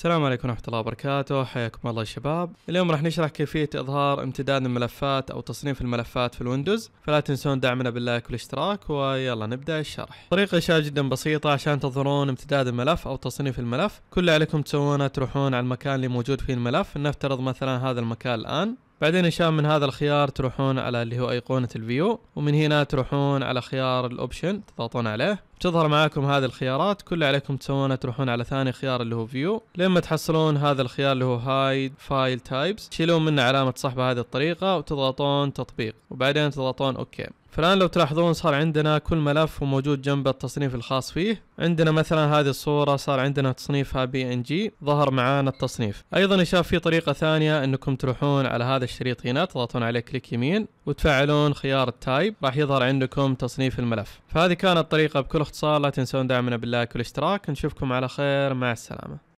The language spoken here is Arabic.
السلام عليكم ورحمة الله وبركاته، حياكم الله يا شباب. اليوم راح نشرح كيفية إظهار امتداد الملفات أو تصنيف الملفات في الويندوز، فلا تنسون دعمنا باللايك والاشتراك ويلا نبدأ الشرح. طريقة شائعة جدا بسيطة عشان تظهرون امتداد الملف أو تصنيف الملف، كل عليكم تسوونه تروحون على المكان اللي موجود فيه الملف، نفترض مثلا هذا المكان الآن، بعدين ان شاء من هذا الخيار تروحون على اللي هو ايقونة الفيو ومن هنا تروحون على خيار الاوبشن تضغطون عليه تظهر معاكم هذه الخيارات كل اللي عليكم تسوونه تروحون على ثاني خيار اللي هو فيو لما تحصلون هذا الخيار اللي هو هايد فايل تايبس تشيلون منه علامة صح بهذه الطريقة وتضغطون تطبيق وبعدين تضغطون اوكي فالان لو تلاحظون صار عندنا كل ملف وموجود جنبه التصنيف الخاص فيه عندنا مثلا هذه الصورة صار عندنا تصنيفها بي ان جي ظهر معانا التصنيف ايضا يشاف في طريقة ثانية انكم تروحون على هذا الشريط هنا تضغطون عليه كليك يمين وتفعلون خيار التايب راح يظهر عندكم تصنيف الملف فهذه كانت طريقة بكل اختصار لا تنسون دعمنا باللايك والاشتراك نشوفكم على خير مع السلامة